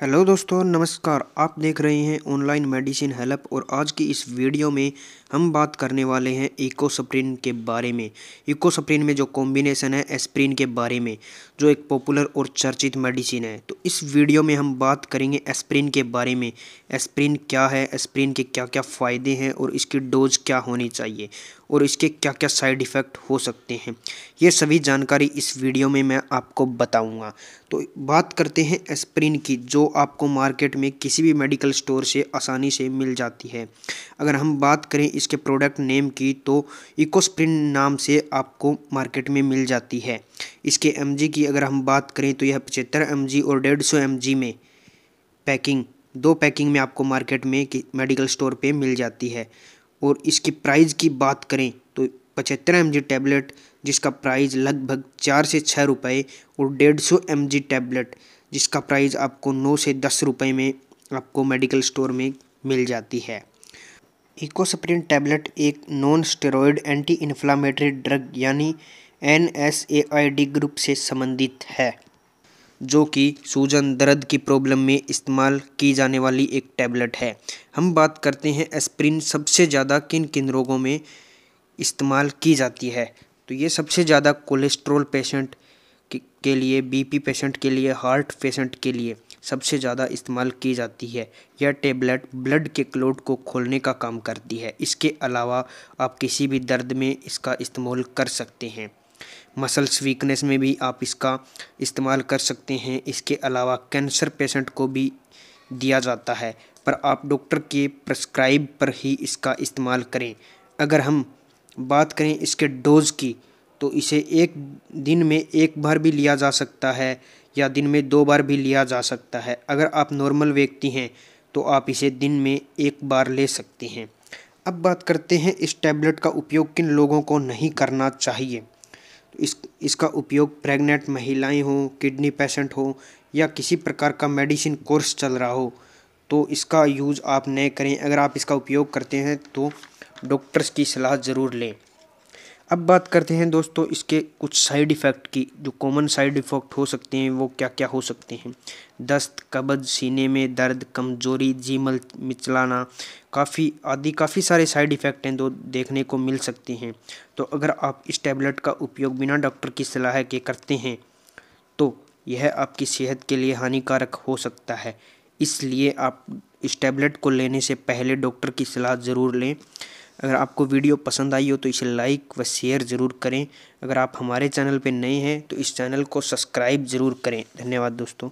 hello दोस्तों नमस्कार आप देख रहे हैं ऑनलाइन मेडिसिन हेल्प और आज की इस वीडियो में हम बात करने वाले हैं इकोसप्रिन के बारे में इकोसप्रिन में जो कॉम्बिनेशन है एस्प्रिन के बारे में जो एक पॉपुलर और चर्चित मेडिसिन है तो इस वीडियो में हम बात करेंगे एस्प्रिन के बारे में एस्प्रिन क्या है एस्प्रिन के क्या क्या फ़ायदे हैं और इसकी डोज क्या होनी चाहिए और इसके क्या क्या साइड इफ़ेक्ट हो सकते हैं ये सभी जानकारी इस वीडियो में मैं आपको बताऊँगा तो बात करते हैं एस्प्रिन की जो आपको मार्केट में किसी भी मेडिकल स्टोर से आसानी से मिल जाती है अगर हम बात करें इसके प्रोडक्ट नेम की तो इकोस्प्रिंट नाम से आपको मार्केट में मिल जाती है इसके एम की अगर हम बात करें तो यह पचहत्तर एम और डेढ़ सौ में पैकिंग दो पैकिंग में आपको मार्केट में मेडिकल स्टोर पर मिल जाती है और इसकी प्राइस की बात करें तो पचहत्तर एम टैबलेट जिसका प्राइस लगभग चार से छः रुपए और डेढ़ सौ एम टैबलेट जिसका प्राइस आपको नौ से दस रुपये में आपको मेडिकल स्टोर में मिल जाती है इकोसप्रिन टैबलेट एक non steroid anti inflammatory drug यानी N S A I D group से संबंधित है जो कि सूजन दर्द की प्रॉब्लम में इस्तेमाल की जाने वाली एक टैबलेट है हम बात करते हैं एस्प्रिन सबसे ज़्यादा किन किन रोगों में इस्तेमाल की जाती है तो ये सबसे ज़्यादा कोलेस्ट्रोल पेशेंट के लिए बीपी पेशेंट के लिए हार्ट पेशेंट के लिए सबसे ज़्यादा इस्तेमाल की जाती है यह टेबलेट ब्लड के क्लोट को खोलने का काम करती है इसके अलावा आप किसी भी दर्द में इसका इस्तेमाल कर सकते हैं मसल्स वीकनेस में भी आप इसका इस्तेमाल कर सकते हैं इसके अलावा कैंसर पेशेंट को भी दिया जाता है पर आप डॉक्टर के प्रस्क्राइब पर ही इसका इस्तेमाल करें अगर हम बात करें इसके डोज़ की तो इसे एक दिन में एक बार भी लिया जा सकता है या दिन में दो बार भी लिया जा सकता है अगर आप नॉर्मल व्यक्ति हैं तो आप इसे दिन में एक बार ले सकते हैं अब बात करते हैं इस टैबलेट का उपयोग किन लोगों को नहीं करना चाहिए तो इस इसका उपयोग प्रेग्नेंट महिलाएं हों किडनी पेशेंट हो या किसी प्रकार का मेडिसिन कोर्स चल रहा हो तो इसका यूज़ आप नहीं करें अगर आप इसका उपयोग करते हैं तो डॉक्टर्स की सलाह ज़रूर लें अब बात करते हैं दोस्तों इसके कुछ साइड इफ़ेक्ट की जो कॉमन साइड इफ़ेक्ट हो सकते हैं वो क्या क्या हो सकते हैं दस्त कब्ज सीने में दर्द कमजोरी जीमल मिचलाना काफ़ी आदि काफ़ी सारे साइड इफ़ेक्ट हैं जो देखने को मिल सकते हैं तो अगर आप इस टैबलेट का उपयोग बिना डॉक्टर की सलाह के करते हैं तो यह आपकी सेहत के लिए हानिकारक हो सकता है इसलिए आप इस टैबलेट को लेने से पहले डॉक्टर की सलाह ज़रूर लें अगर आपको वीडियो पसंद आई हो तो इसे लाइक व शेयर ज़रूर करें अगर आप हमारे चैनल पर नए हैं तो इस चैनल को सब्सक्राइब ज़रूर करें धन्यवाद दोस्तों